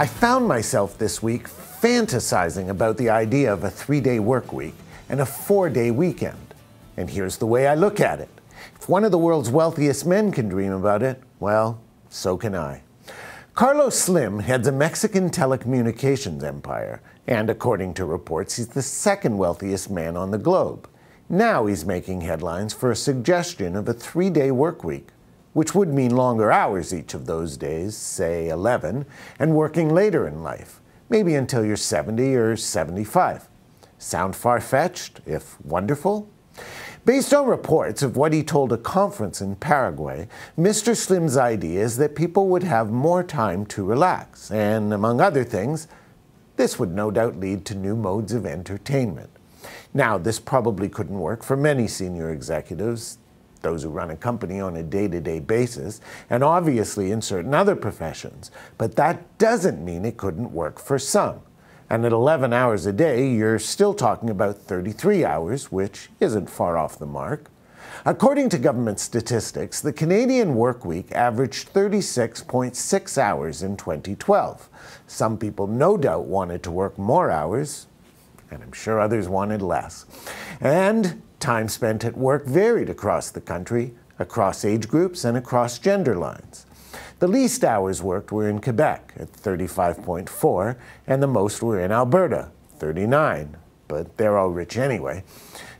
I found myself this week fantasizing about the idea of a three day work week and a four day weekend. And here's the way I look at it if one of the world's wealthiest men can dream about it, well, so can I. Carlos Slim heads a Mexican telecommunications empire, and according to reports, he's the second wealthiest man on the globe. Now he's making headlines for a suggestion of a three day work week which would mean longer hours each of those days, say 11, and working later in life, maybe until you're 70 or 75. Sound far fetched, if wonderful? Based on reports of what he told a conference in Paraguay, Mr. Slim's idea is that people would have more time to relax, and among other things, this would no doubt lead to new modes of entertainment. Now, this probably couldn't work for many senior executives those who run a company on a day to day basis, and obviously in certain other professions. But that doesn't mean it couldn't work for some. And at 11 hours a day, you're still talking about 33 hours, which isn't far off the mark. According to government statistics, the Canadian work week averaged 36.6 hours in 2012. Some people no doubt wanted to work more hours, and I'm sure others wanted less. And Time spent at work varied across the country, across age groups, and across gender lines. The least hours worked were in Quebec at 35.4, and the most were in Alberta, 39, but they're all rich anyway.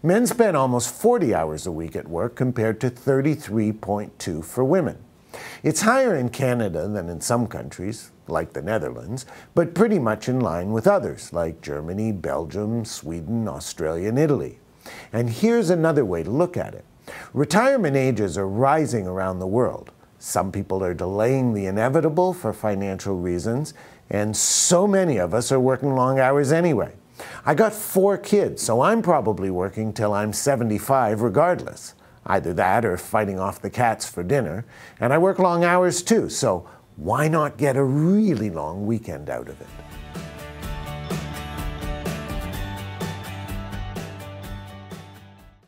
Men spent almost 40 hours a week at work compared to 33.2 for women. It's higher in Canada than in some countries, like the Netherlands, but pretty much in line with others, like Germany, Belgium, Sweden, Australia, and Italy. And here's another way to look at it retirement ages are rising around the world. Some people are delaying the inevitable for financial reasons, and so many of us are working long hours anyway. I got four kids, so I'm probably working till I'm 75 regardless. Either that or fighting off the cats for dinner. And I work long hours too, so why not get a really long weekend out of it?